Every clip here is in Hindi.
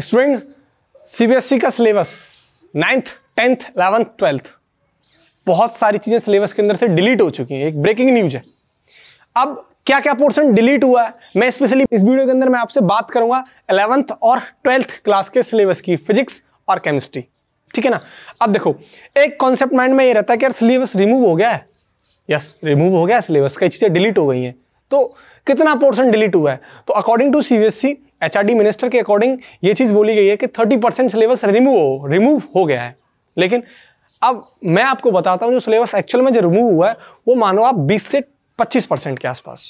स्टूडेंट सीबीएसई का syllabus ninth tenth eleventh twelfth बहुत सारी चीज़ें सिलेबस के अंदर से डिलीट हो चुकी हैं एक ब्रेकिंग न्यूज है अब क्या क्या पोर्शन डिलीट हुआ है मैं स्पेशली इस वीडियो के अंदर मैं आपसे बात करूंगा एलेवंथ और ट्वेल्थ क्लास के सिलेबस की फिजिक्स और केमिस्ट्री ठीक है ना अब देखो एक कॉन्सेप्ट माइंड में ये रहता है कि यार सिलेबस रिमूव हो गया है यस रिमूव हो गया सिलेबस कई चीज़ें डिलीट हो गई हैं तो कितना पोर्शन डिलीट हुआ है तो according to CBSE HRD minister के अकॉर्डिंग ये चीज़ बोली गई है कि 30 परसेंट सिलेबस रिमूव हो रिमूव हो गया है लेकिन अब मैं आपको बताता हूँ जो सिलेबस एक्चुअल में जो रिमूव हुआ है वो मानो आप 20 से 25 परसेंट के आसपास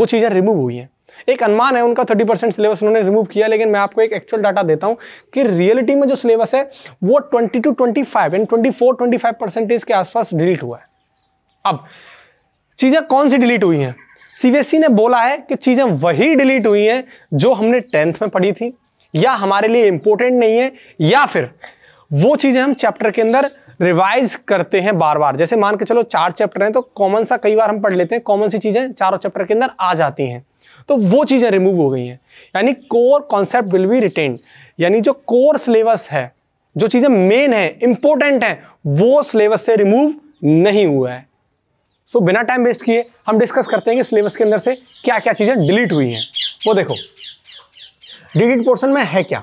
वो चीज़ें रिमूव हुई हैं एक अनुमान है उनका 30 परसेंट सिलेबस उन्होंने रिमूव किया लेकिन मैं आपको एक एक्चुअल डाटा देता हूँ कि रियलिटी में जो सिलेबस है वो twenty two twenty 25 and twenty five percentage के आसपास डिलीट हुआ है अब चीज़ें कौन सी डिलीट हुई हैं सीबीएसई e ने बोला है कि चीज़ें वही डिलीट हुई हैं जो हमने टेंथ में पढ़ी थी या हमारे लिए इंपॉर्टेंट नहीं है या फिर वो चीज़ें हम चैप्टर के अंदर रिवाइज करते हैं बार बार जैसे मान के चलो चार चैप्टर हैं तो कॉमन सा कई बार हम पढ़ लेते हैं कॉमन सी चीज़ें चारों चैप्टर के अंदर आ जाती हैं तो वो चीज़ें रिमूव हो गई हैं यानी core concept will be retained यानी जो कोर सिलेबस है जो चीज़ें मेन है इंपॉर्टेंट है वो सिलेबस से रिमूव नहीं हुआ है सो बिना टाइम वेस्ट किए हम डिस्कस करते हैं कि सिलेबस के अंदर से क्या क्या चीज़ें डिलीट हुई हैं वो देखो डिलीट पोर्सन में है क्या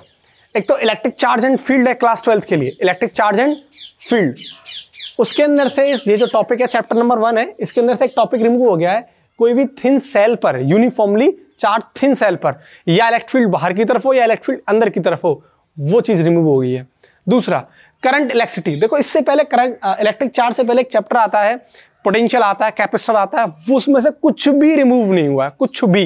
एक तो इलेक्ट्रिक चार्ज एंड फील्ड है क्लास ट्वेल्थ के लिए इलेक्ट्रिक चार्ज एंड फील्ड उसके अंदर से ये जो टॉपिक है चैप्टर नंबर वन है इसके अंदर से एक टॉपिक रिमूव हो गया है कोई भी थिन सेल पर यूनिफॉर्मली चार्ज थिन सेल पर या इलेक्ट्रिक फील्ड बाहर की तरफ हो या इलेक्ट्रिक फील्ड अंदर की तरफ हो वो चीज़ रिमूव हो गई है दूसरा करंट इलेक्ट्रिसिटी देखो इससे पहले करंट इलेक्ट्रिक चार्ज से पहले एक चैप्टर आता है पोटेंशियल आता है कैपेसिटर आता है वो उसमें से कुछ भी रिमूव नहीं हुआ है कुछ भी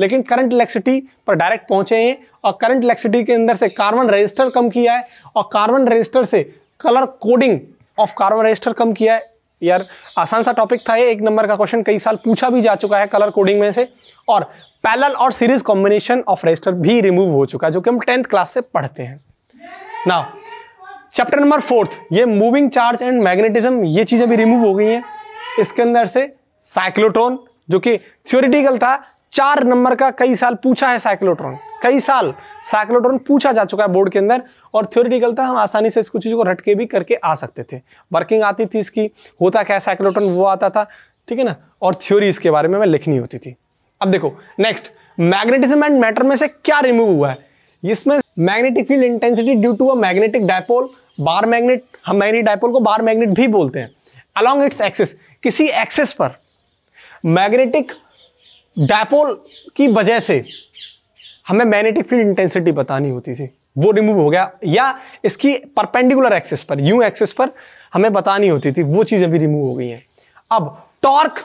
लेकिन करंट इलेक्ट्रिसिटी पर डायरेक्ट पहुंचे हैं और करंट इलेक्ट्रिसिटी के अंदर से कार्बन रजिस्टर कम किया है और कार्बन रजिस्टर से colour coding of carbon resistor कम किया है यार आसान सा टॉपिक था ये एक नंबर का क्वेश्चन कई साल पूछा भी जा चुका है कलर कोडिंग में से और पैलल और सीरीज कॉम्बिनेशन ऑफ रजिस्टर भी रिमूव हो चुका है जो कि हम टेंथ क्लास से पढ़ते हैं ना चैप्टर नंबर फोर्थ ये मूविंग चार्ज एंड मैग्नेटिज्म ये चीज़ें भी रिमूव हो गई हैं इसके अंदर से साइक्लोट्रॉन जो कि थ्योरिटिकल था चार नंबर का कई साल पूछा है साइक्लोट्रॉन कई साल साइक्लोट्रॉन पूछा जा चुका है बोर्ड के अंदर और थ्योरिटिकल था हम आसानी से इसको चीज़ को रटके भी करके आ सकते थे वर्किंग आती थी इसकी होता क्या साइक्लोट्रॉन वो आता था ठीक है ना और थ्योरी इसके बारे में लिखनी होती थी अब देखो नेक्स्ट मैग्नेटिज्म एंड मैटर में से क्या रिमूव हुआ है इसमें magnetic field intensity due to a magnetic dipole bar magnet हम मैग्नेट डायपोल को बार मैग्नेट भी बोलते हैं अलॉन्ग इट्स एक्सेस किसी एक्सेस पर मैग्नेटिक डायपोल की वजह से हमें मैग्नेटिक फील्ड इंटेंसिटी बतानी होती थी वो रिमूव हो गया या इसकी परपेंडिकुलर एक्सेस पर यू एक्सेस पर हमें बतानी होती थी वो चीज़ें भी रिमूव हो गई हैं अब torque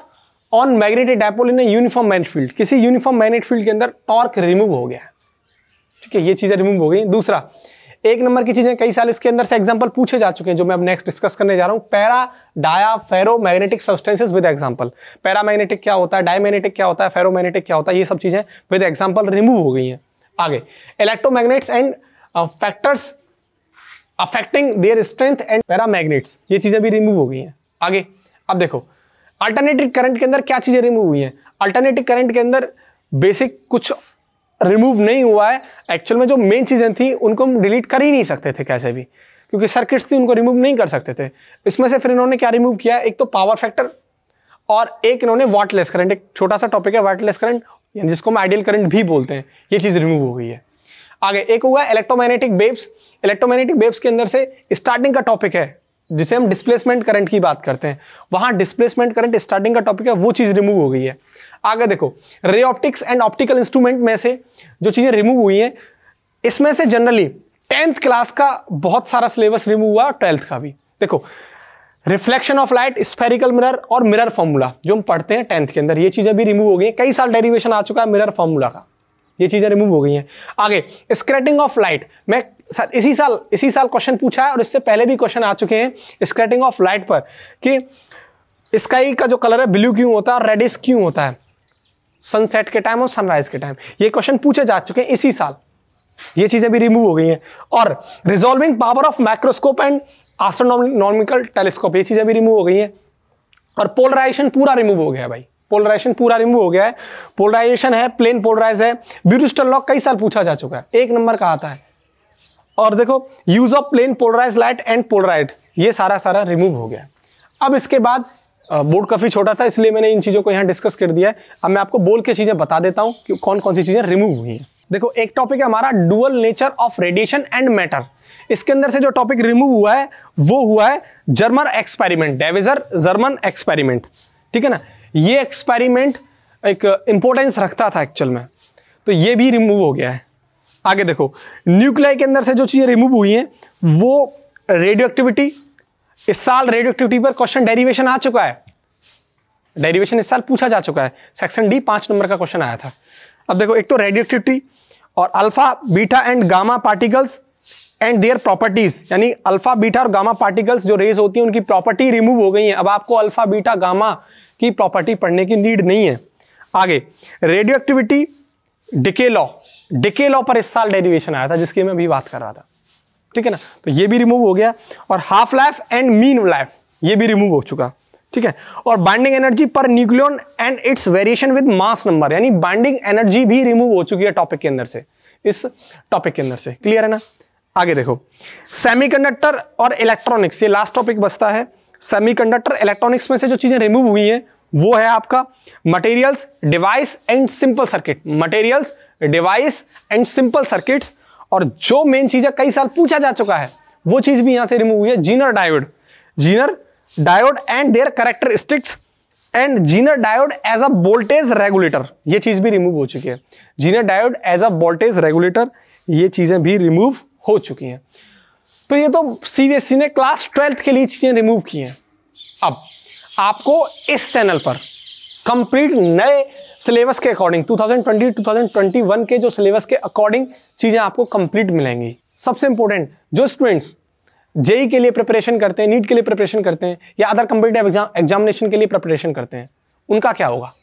on magnetic dipole in uniform magnet field किसी यूनिफॉर्म मैग्नेट फील्ड के अंदर टॉर्क रिमूव हो गया ठीक है ये चीज़ें रिमूव हो गई दूसरा एक नंबर की चीजें कई साल इसके अंदर से एग्जाम्पल पूछे जा चुके हैं जो मैं अब नेक्स्ट डिस्कस करने जा रहा हूं para dia ferro magnetic substances with example para magnetic क्या होता है डायमैग्नेटिक क्या होता है फेरो मैग्नेटिक क्या होता है ये सब चीजें विद एग्जाम्पल रिमूव हो गई हैं आगे electromagnets and factors affecting their strength and paramagnets ये चीज़ें भी रिमूव हो गई हैं आगे अब देखो अल्टरनेटिव करंट के अंदर क्या चीज़ें रिमूव हुई हैं अल्टरनेटिव करंट के अंदर बेसिक कुछ रिमूव नहीं हुआ है एक्चुअल में जो मेन चीज़ें थी उनको हम डिलीट कर ही नहीं सकते थे कैसे भी क्योंकि सर्किट्स थी उनको रिमूव नहीं कर सकते थे इसमें से फिर इन्होंने क्या रिमूव किया एक तो पावर फैक्टर और एक इन्होंने वाटलेस करंट एक छोटा सा टॉपिक है वाटलेस करंट जिसको हम आइडियल करंट भी बोलते हैं ये चीज़ रिमूव हो गई है आगे एक हुआ इलेक्ट्रोमैग्नेटिक वेव्स इलेक्ट्रोमैग्नेटिक वेव्स के अंदर से स्टार्टिंग का टॉपिक है जिसे हम डिस्प्लेसमेंट करंट की बात करते हैं वहां डिस्प्लेसमेंट करंट स्टार्टिंग का टॉपिक है वो चीज़ रिमूव हो गई है आगे देखो ray optics and optical instrument में से जो चीज़ें रिमूव हुई हैं इसमें से जनरली टेंथ क्लास का बहुत सारा सिलेबस रिमूव हुआ ट्वेल्थ का भी देखो reflection of light spherical mirror और मिरर फॉर्मूला जो हम पढ़ते हैं टेंथ के अंदर ये चीज़ें भी रिमूव हो गई हैं कई साल डेरिवेशन आ चुका है मिरर फॉर्मूला का ये चीज़ें रिमूव हो गई हैं आगे स्क्रेटिंग ऑफ लाइट मैं इसी साल इसी साल क्वेश्चन पूछा है और इससे पहले भी क्वेश्चन आ चुके हैं स्क्रेटिंग ऑफ लाइट पर कि स्काई का जो कलर है ब्लू क्यों होता है और रेडिस क्यों होता है सनसेट के टाइम और सनराइज के टाइम ये क्वेश्चन पूछे जा चुके हैं इसी साल ये चीज़ें भी रिमूव हो गई हैं और resolving power of microscope and astronomical telescope ये चीज़ें भी रिमूव हो गई हैं और पोलराइजेशन पूरा रिमूव हो गया है भाई पोलराइजेशन पूरा रिमूव हो गया है पोलराइजेशन है प्लेन पोलराइज है ब्यूरिस्टल लॉ कई साल पूछा जा चुका है एक नंबर का आता है और देखो use of plane polarise light and polaroid ये सारा सारा रिमूव हो गया अब इसके बाद बोर्ड काफ़ी छोटा था इसलिए मैंने इन चीज़ों को यहाँ डिस्कस कर दिया है अब मैं आपको बोल के चीज़ें बता देता हूँ कि कौन कौन सी चीज़ें रिमूव हुई हैं देखो एक टॉपिक है हमारा dual nature of radiation and matter इसके अंदर से जो टॉपिक रिमूव हुआ है वो हुआ है Germer experiment Davisson Germer experiment ठीक है ना ये एक्सपेरिमेंट एक इम्पोर्टेंस रखता था एक्चुअल में तो ये भी रिमूव हो गया है आगे देखो न्यूक्लियाई के अंदर से जो चीज़ें रिमूव हुई हैं वो रेडियो एक्टिविटी इस साल रेडियो एक्टिविटी पर क्वेश्चन डेरिवेशन आ चुका है डेरिवेशन इस साल पूछा जा चुका है सेक्शन डी पांच नंबर का क्वेश्चन आया था अब देखो एक तो रेडियो एक्टिविटी और alpha beta and gamma particles and their properties यानी अल्फा बीटा और गामा पार्टिकल्स जो रेज होती हैं उनकी प्रॉपर्टी रिमूव हो गई है अब आपको अल्फा बीटा गामा की प्रॉपर्टी पढ़ने की नीड नहीं है आगे radioactivity decay law decay law पर इस साल डेरिवेशन आया था जिसकी मैं अभी बात कर रहा था ठीक है ना तो ये भी रिमूव हो गया और half life and mean life ये भी रिमूव हो चुका ठीक है और binding energy per nucleon and its variation with mass number यानी बाइंडिंग एनर्जी भी रिमूव हो चुकी है टॉपिक के अंदर से इस टॉपिक के अंदर से क्लियर है ना आगे देखो सेमीकंडक्टर और इलेक्ट्रॉनिक्स ये लास्ट टॉपिक बचता है सेमीकंडक्टर इलेक्ट्रॉनिक्स में से जो चीजें रिमूव हुई हैं वो है आपका materials devices and simple circuit materials devices and simple circuits और जो मेन चीज है कई साल पूछा जा चुका है वो चीज भी यहां से रिमूव हुई है Zener diode Zener diode and their characteristics and Zener diode as a voltage regulator ये चीज भी रिमूव हो चुकी है Zener diode as a voltage regulator ये चीजें भी रिमूव हो चुकी हैं तो ये तो सीबीएसई ने क्लास ट्वेल्थ के लिए चीजें रिमूव की हैं अब आपको इस चैनल पर कंप्लीट नए सिलेबस के अकॉर्डिंग 2020 2021 के जो सिलेबस के अकॉर्डिंग चीज़ें आपको कंप्लीट मिलेंगी सबसे इंपॉर्टेंट जो स्टूडेंट्स जेई e के लिए प्रिपरेशन करते हैं नीट के लिए प्रिपरेशन करते हैं या अदर कंपिटेटिव एग्जाम एग्जामिनेशन के लिए प्रिपरेशन करते हैं उनका क्या होगा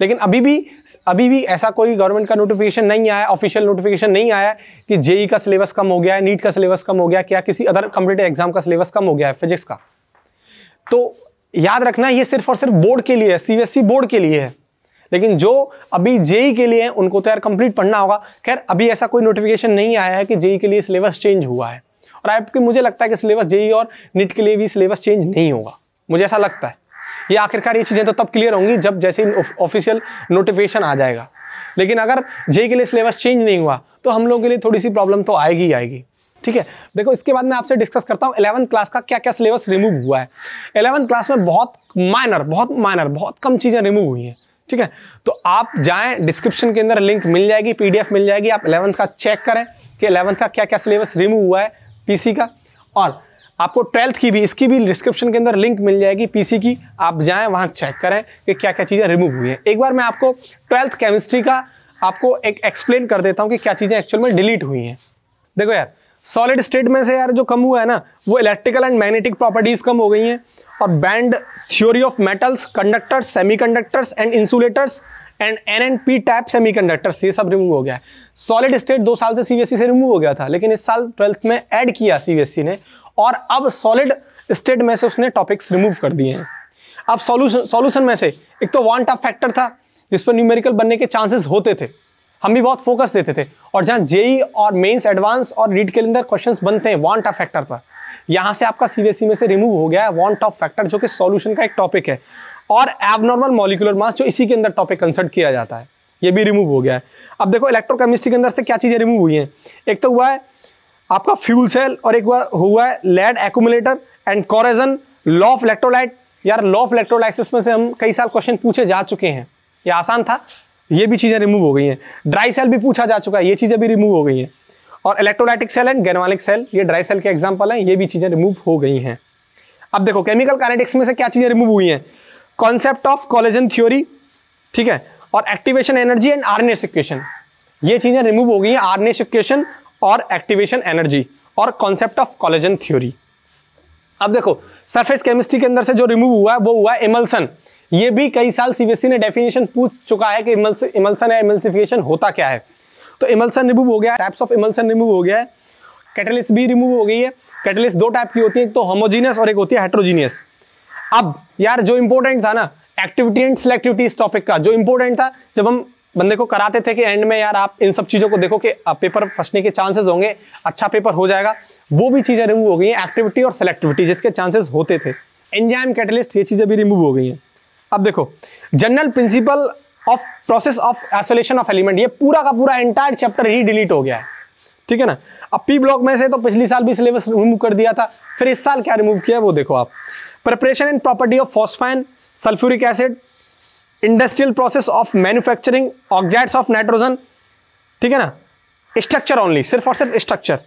लेकिन अभी भी अभी भी ऐसा कोई गवर्नमेंट का नोटिफिकेशन नहीं आया ऑफिशियल नोटिफिकेशन नहीं आया कि जेई e का सिलेबस कम हो गया है नीट का सिलेबस कम हो गया क्या किसी अदर कंपिटेटिव एग्जाम का सिलेबस कम हो गया है फिजिक्स का तो याद रखना ये सिर्फ और सिर्फ बोर्ड के लिए है सीबीएसई e बोर्ड के लिए है लेकिन जो अभी जेई के लिए है उनको तो यार कंप्लीट पढ़ना होगा खैर अभी ऐसा कोई नोटिफिकेशन नहीं आया है कि जेई के लिए सिलेबस चेंज हुआ है और आपके मुझे लगता है कि सिलेबस जेई और नीट के लिए भी सिलेबस चेंज नहीं होगा मुझे ऐसा लगता है ये आखिरकार ये चीज़ें तो तब क्लियर होंगी जब जैसे ऑफिशियल नोटिफिकेशन आ जाएगा लेकिन अगर जेई के लिए सिलेबस चेंज नहीं हुआ तो हम लोगों के लिए थोड़ी सी प्रॉब्लम तो आएगी ही आएगी ठीक है देखो इसके बाद मैं आपसे डिस्कस करता हूँ इलेवंथ क्लास का क्या क्या सिलेबस रिमूव हुआ है इलेवंथ क्लास में बहुत माइनर बहुत माइनर बहुत कम चीज़ें रिमूव हुई हैं ठीक है तो आप जाएँ डिस्क्रिप्शन के अंदर लिंक मिल जाएगी पी मिल जाएगी आप इलेवंथ का चेक करें कि इलेवंथ का क्या क्या सिलेबस रिमूव हुआ है पीसी का और आपको ट्वेल्थ की भी इसकी भी डिस्क्रिप्शन के अंदर लिंक मिल जाएगी पीसी की आप जाएं वहां चेक करें कि क्या क्या चीज़ें रिमूव हुई हैं एक बार मैं आपको ट्वेल्थ केमिस्ट्री का आपको एक एक्सप्लेन कर देता हूँ कि क्या चीज़ें एक्चुअल में डिलीट हुई हैं देखो यार सॉलिड स्टेट में से यार जो कम हुआ है ना वो इलेक्ट्रिकल एंड मैग्नेटिक प्रॉपर्टीज कम हो गई हैं और band theory of metals conductors semiconductors and insulators and N and P type semiconductors ये सब रिमूव हो गया है सॉलिड स्टेट दो साल से सी e से रिमूव हो गया था लेकिन इस साल ट्वेल्थ में एड किया सी e ने और अब सॉलिड स्टेट में से उसने टॉपिक्स रिमूव कर दिए हैं अब सॉल्यूशन सॉल्यूशन में से एक तो वांट ऑफ फैक्टर था जिस पर न्यूमेरिकल बनने के चांसेस होते थे हम भी बहुत फोकस देते थे और जहाँ जेई और मेंस एडवांस और रीड के अंदर क्वेश्चन बनते हैं वॉन्ट ऑफ फैक्टर पर यहाँ से आपका सी e में से रिमूव हो गया है वॉन्ट ऑफ फैक्टर जो कि सोल्यूशन का एक टॉपिक है और एबनॉर्मल मॉलिकुलर मास जो इसी के अंदर टॉपिक कंसल्ट किया जाता है ये भी रिमूव हो गया है अब देखो इलेक्ट्रोकेमिस्ट्री के अंदर से क्या चीज़ें रिमूव हुई हैं एक तो हुआ है आपका फ्यूल सेल और एक हुआ है lead accumulator and corrosion law of electrolyte यार लॉ ऑफ इलेक्ट्रोलाइसिस में से हम कई साल क्वेश्चन पूछे जा चुके हैं ये आसान था ये भी चीज़ें रिमूव हो गई हैं ड्राई सेल भी पूछा जा चुका है ये चीज़ें भी रिमूव हो गई हैं और electrolytic cell and galvanic cell ये ड्राई सेल के एग्जाम्पल हैं ये भी चीज़ें रिमूव हो गई हैं अब देखो केमिकल कैनेटिक्स में से क्या चीज़ें रिमूव हुई हैं कॉन्सेप्ट ऑफ कॉलेजन थ्योरी ठीक है और एक्टिवेशन एनर्जी एंड आर सिक्वेशन ये चीज़ें रिमूव हो गई हैं आर सिक्वेशन और एक्टिवेशन एनर्जी और कॉन्सेप्ट ऑफ कॉलेजन थ्योरी अब देखो सरफेस केमिस्ट्री के अंदर से जो रिमूव हुआ है वो हुआ है इमल्सन ये भी कई साल सीबीएसई e ने डेफिनेशन पूछ चुका है कि इमल्सन या इमल्सिफिकेशन होता क्या है तो इमल्सन रिमूव हो गया है टाइप्स ऑफ इमल्सन रिमूव हो गया है कैटलिस्ट भी रिमूव हो गई है कैटलिस्ट दो टाइप की होती है एक तो होमोजीनियस और एक होती है हेट्रोजीनियस अब यार जो इंपॉर्टेंट था ना एक्टिविटी एंड सिलेक्टिविटी इस टॉपिक का जो इंपॉर्टेंट था जब हम बंदे को कराते थे कि एंड में यार आप इन सब चीज़ों को देखो कि पेपर फंसने के चांसेस होंगे अच्छा पेपर हो जाएगा वो भी चीज़ें रिमूव हो गई हैं एक्टिविटी और सेलेक्टिविटी जिसके चांसेस होते थे एंजाइम कैटलिस्ट ये चीज़ें भी रिमूव हो गई हैं अब देखो general principle of process of isolation of element ये पूरा का पूरा एंटायर चैप्टर ही डिलीट हो गया है ठीक है ना अब पी ब्लॉक में से तो पिछली साल भी सिलेबस रिमूव कर दिया था फिर इस साल क्या रिमूव किया वो देखो आप preparation and property of phosphine sulphuric acid industrial process of manufacturing oxides of nitrogen ठीक है ना स्ट्रक्चर ओनली सिर्फ और सिर्फ स्ट्रक्चर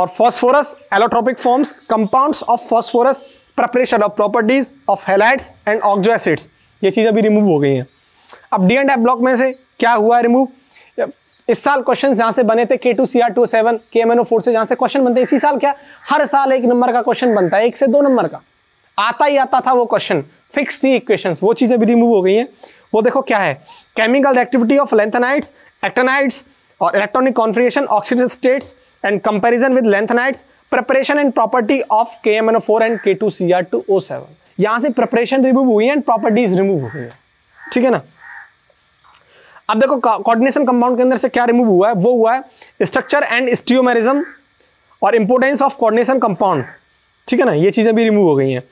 और phosphorus allotropic forms compounds of phosphorus preparation of properties of halides and oxo acids ये चीज़ अभी रिमूव हो गई हैं अब डी एंड एफ ब्लॉक में से क्या हुआ है रिमूव इस साल क्वेश्चन जहाँ से बने थे K two C R two seven K M N O four से जहाँ से क्वेश्चन बनते इसी साल क्या हर साल एक नंबर का क्वेश्चन बनता है एक से दो नंबर का आता ही आता था वो क्वेश्चन फिक्स थी इक्वेशन वो चीज़ें भी रिमूव हो गई हैं वो देखो क्या है chemical activity of lanthanides actinides और electronic configuration oxygen states and comparison with lanthanides preparation and property of K M N O four and K two C R two O seven यहां से प्रिपरेशन रिमूव हुई है एंड प्रॉपर्टीज रिमूव हुई है ठीक है ना अब देखो कोऑर्डिनेशन कंपाउंड के अंदर से क्या रिमूव हुआ है वो हुआ है स्ट्रक्चर एंड स्टीओमेरिज्म और इंपोर्टेंस ऑफ कोऑर्डिनेशन कंपाउंड ठीक है ना ये चीज़ें भी रिमूव हो गई हैं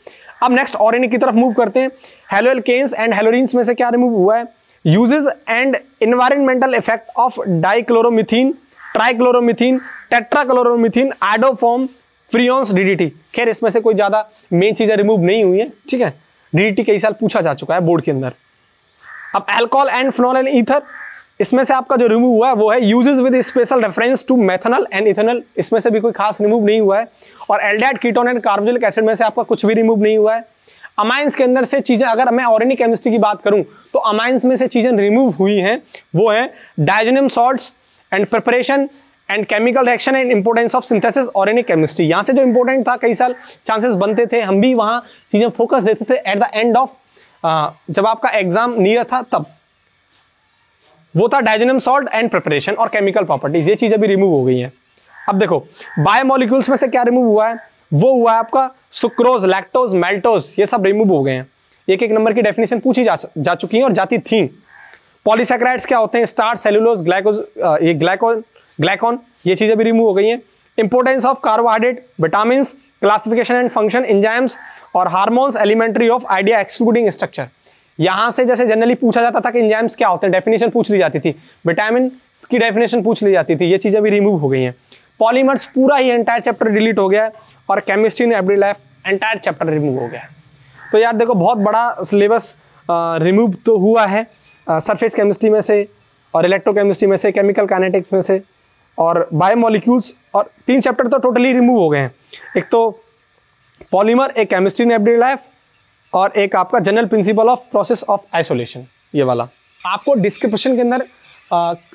अब नेक्स्ट ऑरेनिक की तरफ मूव करते हैं हेलोएलकेन्स एंड हेलोरिन्स में से क्या रिमूव हुआ है uses and environmental effect of dichloromethane trichloromethane tetrachloromethane iodoform freons DDT खैर इसमें से कोई ज़्यादा मेन चीज़ें रिमूव नहीं हुई हैं ठीक है डीडीटी कई साल पूछा जा चुका है बोर्ड के अंदर अब alcohol and phenol and ether इसमें से आपका जो रिमूव हुआ है वो है uses with special reference to methanol and ethanol इसमें से भी कोई खास रिमूव नहीं हुआ है और aldehyde ketone and carboxylic acid में से आपका कुछ भी रिमूव नहीं हुआ है अमाइंस के अंदर से चीज़ें अगर मैं ऑर्गेनिक केमिस्ट्री की बात करूं तो अमाइंस में से चीज़ें रिमूव हुई हैं वो है diazonium salts and preparation and chemical reaction and importance of synthesis any chemistry यहाँ से जो इंपॉर्टेंट था कई साल चांसेस बनते थे हम भी वहाँ चीज़ें फोकस देते थे एट द एंड ऑफ जब आपका एग्जाम नियर था तब वो था डायजोनियम सॉल्ट एंड प्रिपरेशन और केमिकल प्रॉपर्टीज ये चीज़ें भी रिमूव हो गई हैं अब देखो बायोमोलिक्यूल्स में से क्या रिमूव हुआ है वो हुआ है आपका सुक्रोज लैक्टोज मेल्टोज ये सब रिमूव हो गए हैं एक एक नंबर की डेफिनेशन पूछी जा, जा चुकी हैं और जाती थी पॉलीसेक्राइड्स क्या होते हैं स्टार सेलुलोज ग्लाइको ये ग्लाइकोन ग्लाइकोन ये चीज़ें भी रिमूव हो गई हैं importance of carbohydrate vitamin classification and function enzymes और hormones elementary of idea excluding structure यहाँ से जैसे जनरली पूछा जाता था कि इंजाइम्स क्या होते हैं डेफिनेशन पूछ ली जाती थी विटामिन की डेफिनेशन पूछ ली जाती थी ये चीज़ें भी रिमूव हो गई हैं पॉलीमर्स पूरा ही एंटायर चैप्टर डिलीट हो गया है और chemistry in every life entire chapter remove हो गया है तो यार देखो बहुत बड़ा सिलेबस रिमूव तो हुआ है सरफेस केमिस्ट्री में से और इलेक्ट्रोकेमिस्ट्री में से केमिकल काइनेटिक्स में से और बायोमोलिक्यूल्स और तीन चैप्टर तो टोटली रिमूव हो गए हैं एक तो पॉलीमर एक केमिस्ट्री इन एवरी लाइफ और एक आपका general principle of process of isolation ये वाला आपको डिस्क्रिप्शन के अंदर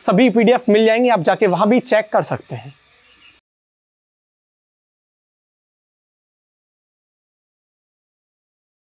सभी पीडीएफ मिल जाएंगी आप जाके वहाँ भी चेक कर सकते हैं